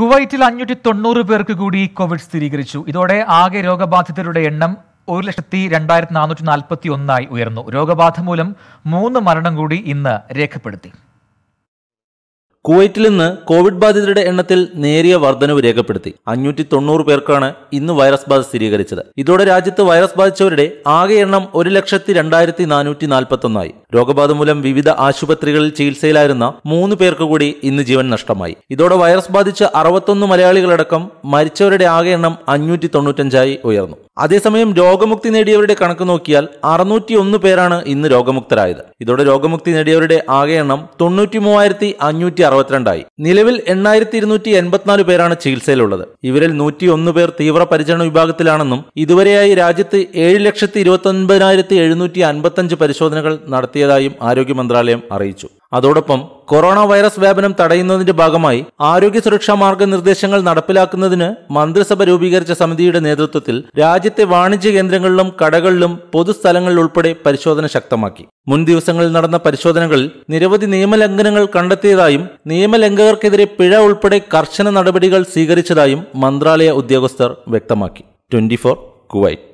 കുവൈറ്റിൽ അഞ്ഞൂറ്റി തൊണ്ണൂറ് പേർക്ക് കൂടി കോവിഡ് സ്ഥിരീകരിച്ചു ഇതോടെ ആകെ രോഗബാധിതരുടെ എണ്ണം ഒരു ലക്ഷത്തി രണ്ടായിരത്തി നാനൂറ്റി നാൽപ്പത്തി ഒന്നായി ഉയർന്നു രോഗബാധ മൂലം മൂന്ന് മരണം കൂടി ഇന്ന് രേഖപ്പെടുത്തി കുവൈറ്റിൽ നിന്ന് കോവിഡ് ബാധിതരുടെ എണ്ണത്തിൽ നേരിയ വർധനവ് രേഖപ്പെടുത്തി അഞ്ഞൂറ്റി തൊണ്ണൂറ് പേർക്കാണ് ഇന്ന് വൈറസ് ബാധ സ്ഥിരീകരിച്ചത് ഇതോടെ രാജ്യത്ത് വൈറസ് ബാധിച്ചവരുടെ ആകെ എണ്ണം ഒരു ലക്ഷത്തി രണ്ടായിരത്തി നാനൂറ്റി നാൽപ്പത്തൊന്നായി രോഗബാധ മൂലം വിവിധ ആശുപത്രികളിൽ ചികിത്സയിലായിരുന്ന മൂന്ന് പേർക്ക് കൂടി ഇന്ന് ജീവൻ നഷ്ടമായി ഇതോടെ വൈറസ് ബാധിച്ച അറുപത്തൊന്ന് മലയാളികളടക്കം മരിച്ചവരുടെ ആകെ എണ്ണം അഞ്ഞൂറ്റി തൊണ്ണൂറ്റഞ്ചായി ഉയർന്നു അതേസമയം രോഗമുക്തി നേടിയവരുടെ കണക്ക് നോക്കിയാൽ ഒന്ന് പേരാണ് ഇന്ന് രോഗമുക്തരായത് ഇതോടെ രോഗമുക്തി നേടിയവരുടെ ആകെ എണ്ണം തൊണ്ണൂറ്റി മൂവായിരത്തി അഞ്ഞൂറ്റി അറുപത്തിരണ്ടായി നിലവിൽ എണ്ണായിരത്തി ഇരുന്നൂറ്റി എൺപത്തിനാല് പേരാണ് ചികിത്സയിലുള്ളത് ഇവരിൽ നൂറ്റിയൊന്ന് പേർ തീവ്ര പരിചരണ വിഭാഗത്തിലാണെന്നും ഇതുവരെയായി രാജ്യത്ത് ഏഴ് ലക്ഷത്തി ഇരുപത്തി ഒൻപതിനായിരത്തി എഴുന്നൂറ്റി അൻപത്തഞ്ച് പരിശോധനകൾ നടത്തിയതായും ആരോഗ്യ മന്ത്രാലയം അറിയിച്ചു അതോടൊപ്പം കൊറോണ വൈറസ് വ്യാപനം തടയുന്നതിന്റെ ഭാഗമായി ആരോഗ്യ സുരക്ഷാ മാർഗനിർദ്ദേശങ്ങൾ നടപ്പിലാക്കുന്നതിന് മന്ത്രിസഭ രൂപീകരിച്ച സമിതിയുടെ നേതൃത്വത്തിൽ രാജ്യത്തെ വാണിജ്യ കേന്ദ്രങ്ങളിലും കടകളിലും പൊതുസ്ഥലങ്ങളിൽ ഉൾപ്പെടെ പരിശോധന ശക്തമാക്കി മുൻ ദിവസങ്ങളിൽ നടന്ന പരിശോധനകളിൽ നിരവധി നിയമലംഘനങ്ങൾ കണ്ടെത്തിയതായും നിയമലംഘകർക്കെതിരെ പിഴ ഉൾപ്പെടെ കർശന നടപടികൾ സ്വീകരിച്ചതായും മന്ത്രാലയ ഉദ്യോഗസ്ഥർ വ്യക്തമാക്കി ട്വന്റി കുവൈറ്റ്